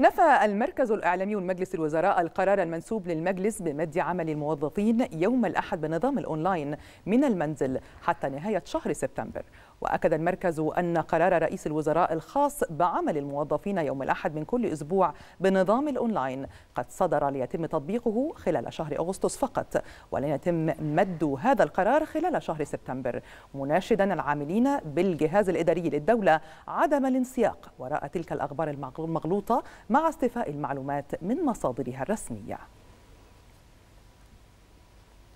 نفى المركز الإعلامي ومجلس الوزراء القرار المنسوب للمجلس بمد عمل الموظفين يوم الأحد بنظام الأونلاين من المنزل حتى نهاية شهر سبتمبر وأكد المركز أن قرار رئيس الوزراء الخاص بعمل الموظفين يوم الأحد من كل أسبوع بنظام الأونلاين قد صدر ليتم تطبيقه خلال شهر أغسطس فقط ولن يتم مد هذا القرار خلال شهر سبتمبر مناشدا العاملين بالجهاز الإداري للدولة عدم الانسياق وراء تلك الأخبار المغلوطة مع استيفاء المعلومات من مصادرها الرسميه